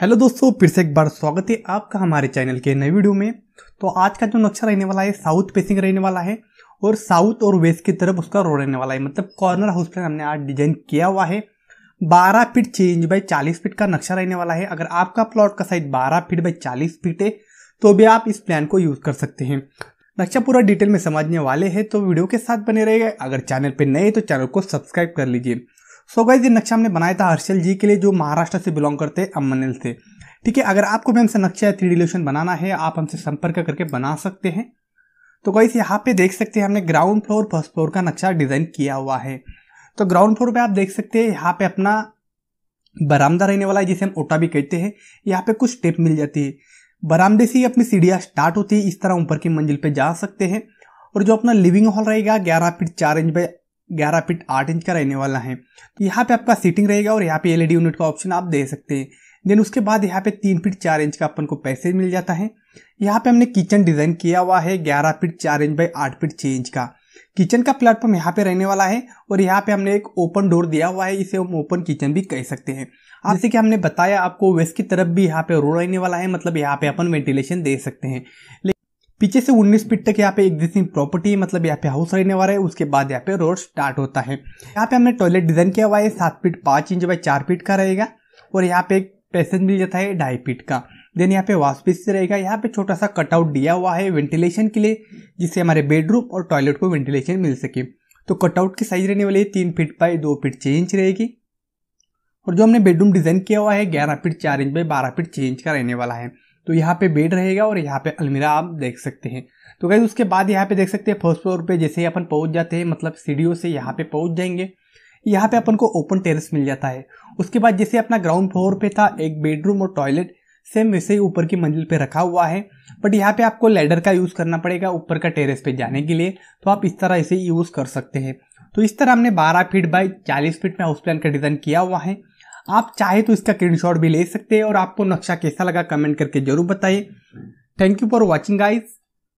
hello दोस्तों फिर से एक बार स्वागत है आपका हमारे चैनल के नए वीडियो में तो आज का जो नक्शा रहने वाला है साउथ फेसिंग रहने वाला है और साउथ और वेस्ट की तरफ उसका रोड रहने वाला है मतलब कॉर्नर हाउस प्लान हमने आज डिजाइन किया हुआ है बारह फीट छः इंच बाई चालीस फीट का नक्शा रहने वाला है अगर आपका प्लॉट का साइज बारह फीट बाई चालीस फीट है तो भी आप इस प्लान को यूज कर सकते हैं नक्शा पूरा डिटेल में समझने वाले हैं तो वीडियो के साथ बने रहेगा अगर चैनल पर नए तो चैनल को सब्सक्राइब कर लीजिए सो गाइज ये नक्शा हमने बनाया था हर्षल जी के लिए जो महाराष्ट्र से बिलोंग करते हैं अमनिल से ठीक है अगर आपको भी हमसे नक्शा या थ्री डिलेशन बनाना है आप हमसे संपर्क करके बना सकते हैं तो गाइज यहाँ पे देख सकते हैं हमने ग्राउंड फ्लोर फर्स्ट फ्लोर का नक्शा डिजाइन किया हुआ है तो ग्राउंड फ्लोर पे आप देख सकते हैं यहाँ पे अपना बरामदा रहने वाला है जिसे हम ओटा भी कहते हैं यहाँ पे कुछ स्टेप मिल जाती है बरामदे से ही अपनी सीढ़ियाँ स्टार्ट होती है इस तरह ऊपर की मंजिल पे जा सकते हैं और जो अपना लिविंग हॉल रहेगा ग्यारह फीट चार इंच बाय ग्यारह फिट आठ इंच का रहने वाला है तो यहाँ पे आपका सीटिंग रहेगा और यहाँ पे एलईडी यूनिट e का ऑप्शन आप दे सकते हैं देन उसके बाद यहाँ पे तीन फिट चार इंच का अपन को पैसेज मिल जाता है यहाँ पे हमने किचन डिजाइन किया हुआ है ग्यारह फिट चार इंच बाई आठ फिट छः इंच का किचन का प्लेटफॉर्म यहाँ पे रहने वाला है और यहाँ पे हमने एक ओपन डोर दिया हुआ है इसे हम ओपन किचन भी कह सकते हैं जैसे कि हमने बताया आपको वेस्ट की तरफ भी यहाँ पे रोड रहने वाला है मतलब यहाँ पे अपन वेंटिलेशन दे सकते हैं पीछे से 19 फीट तक यहाँ पे एग्जिस्टिंग प्रॉपर्टी मतलब यहाँ पे हाउस रहने वाला है उसके बाद यहाँ पे रोड स्टार्ट होता है यहाँ पे हमने टॉयलेट डिजाइन किया हुआ है सात फीट पांच इंच बाय चार फीट का रहेगा और यहाँ पे एक पैसेज मिल जाता है ढाई फीट का देन यहाँ पे वाशपेस रहेगा यहाँ पे छोटा सा कटआउट दिया हुआ है वेंटिलेशन के लिए जिससे हमारे बेडरूम और टॉयलेट को वेंटिलेशन मिल सके तो कटआउट की साइज रहने वाली है तीन फीट बाय दो फीट छः इंच रहेगी और जो हमने बेडरूम डिजाइन किया हुआ है ग्यारह फीट चार इंच बाय बारह फीट छः इंच का रहने वाला है तो यहाँ पे बेड रहेगा और यहाँ पे अलमीरा आप देख सकते हैं तो गई उसके बाद यहाँ पे देख सकते हैं फर्स्ट फ्लोर पे जैसे ही अपन पहुँच जाते हैं मतलब सीढ़ियों से यहाँ पे पहुँच जाएंगे यहाँ पे अपन को ओपन टेरेस मिल जाता है उसके बाद जैसे अपना ग्राउंड फ्लोर पे था एक बेडरूम और टॉयलेट सेम वैसे ही ऊपर की मंजिल पे रखा हुआ है बट यहाँ पे आपको लेडर का यूज़ करना पड़ेगा ऊपर का टेरेस पे जाने के लिए तो आप इस तरह इसे यूज़ कर सकते हैं तो इस तरह हमने 12 फीट बाई 40 फीट में हाउस प्लान का डिज़ाइन किया हुआ है आप चाहे तो इसका स्क्रीनशॉट भी ले सकते हैं और आपको नक्शा कैसा लगा कमेंट करके जरूर बताइए thank you for watching guys